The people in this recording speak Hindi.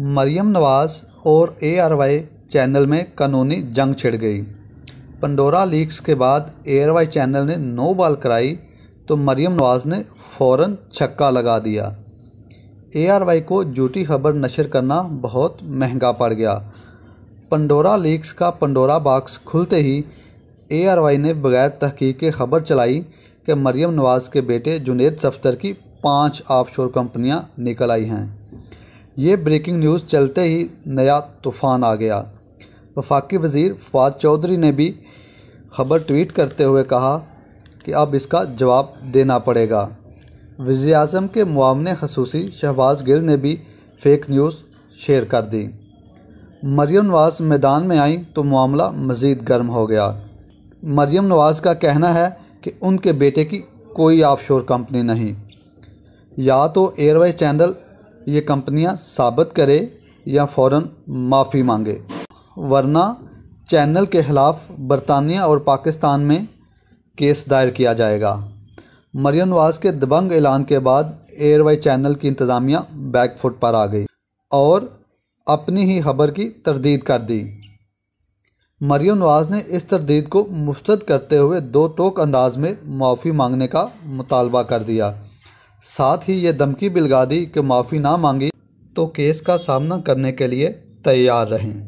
मरियम नवाज़ और ए आर वाई चैनल में कानूनी जंग छिड़ गई पंडोरा लीक्स के बाद ए आर वाई चैनल ने नो बॉल कराई तो मरियम नवाज़ ने फ़ौर छक्का लगा दिया ए आर वाई को झूठी खबर नशर करना बहुत महंगा पड़ गया पंडोरा लीक्स का पंडोरा बॉक्स खुलते ही ए आर वाई ने बगैर तहकीक खबर चलाई कि मरियम नवाज़ के बेटे जुनेद सफ्तर की पाँच ऑफशोर कंपनियां निकल आई हैं ये ब्रेकिंग न्यूज़ चलते ही नया तूफ़ान आ गया वफाकी वज़ी फवाद चौधरी ने भी खबर ट्वीट करते हुए कहा कि अब इसका जवाब देना पड़ेगा वज़ी अजम के मुआवन खसूसी शहबाज गिल ने भी फेक न्यूज़ शेयर कर दी मरियम नवाज़ मैदान में आई तो मामला मज़ीद गर्म हो गया मरियम नवाज़ का कहना है कि उनके बेटे की कोई ऑफशोर कंपनी नहीं या तो एयरवे चैनल ये कंपनियां साबित करे या फ़ौर माफ़ी मांगे वरना चैनल के ख़िलाफ़ बरतानिया और पाकिस्तान में केस दायर किया जाएगा मरियन नवाज के दबंग ऐलान के बाद वाई चैनल की इंतज़ामिया बैक फुट पर आ गई और अपनी ही खबर की तरदीद कर दी मरियम नवाज ने इस तरदीद को मुस्तद करते हुए दो टोक अंदाज में माफ़ी मांगने का मुतालबा कर दिया साथ ही ये धमकी बिलगा दी कि माफ़ी ना मांगी तो केस का सामना करने के लिए तैयार रहें